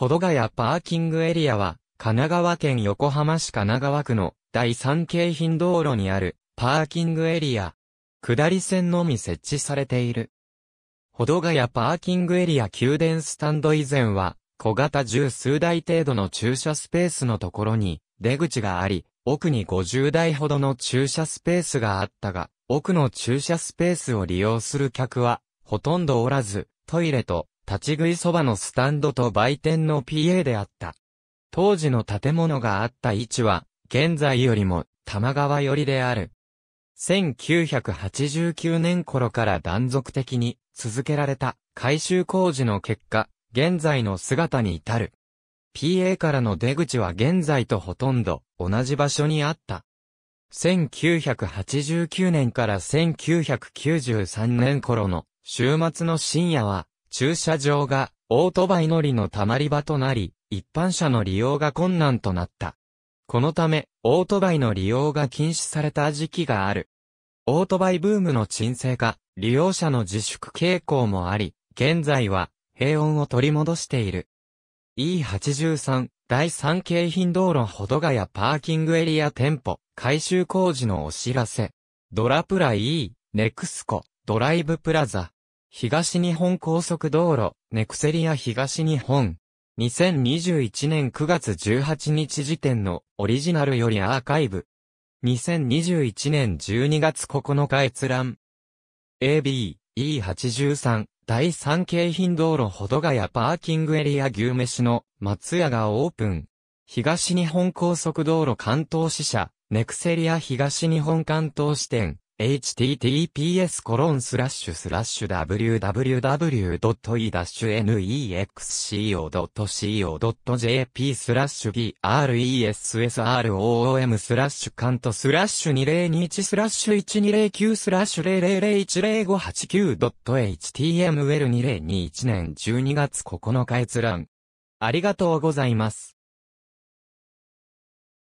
保土ヶ谷パーキングエリアは、神奈川県横浜市神奈川区の第三京浜道路にあるパーキングエリア。下り線のみ設置されている。保土ヶ谷パーキングエリア宮殿スタンド以前は、小型十数台程度の駐車スペースのところに出口があり、奥に50台ほどの駐車スペースがあったが、奥の駐車スペースを利用する客は、ほとんどおらず、トイレと立ち食いそばのスタンドと売店の PA であった。当時の建物があった位置は、現在よりも玉川寄りである。1989年頃から断続的に続けられた改修工事の結果、現在の姿に至る。PA からの出口は現在とほとんど同じ場所にあった。1989年から1993年頃の週末の深夜は駐車場がオートバイ乗りの溜まり場となり、一般車の利用が困難となった。このため、オートバイの利用が禁止された時期がある。オートバイブームの沈静化、利用者の自粛傾向もあり、現在は平穏を取り戻している。E83 第3京浜道路ほどがやパーキングエリア店舗改修工事のお知らせ。ドラプラ E、ネクスコ、ドライブプラザ。東日本高速道路、ネクセリア東日本。2021年9月18日時点のオリジナルよりアーカイブ。2021年12月9日閲覧。AB、E83、第3京浜道路ほどがやパーキングエリア牛飯の松屋がオープン。東日本高速道路関東支社、ネクセリア東日本関東支店、https コロンスラッシュスラッシュ www.e-nexco.co.jp スラッシュ d r e s s r o m スラッシュカントスラッシュ2021スラッシュ1209スラッシュ 0001059.html2021 年12月9日閲覧。ありがとうございます。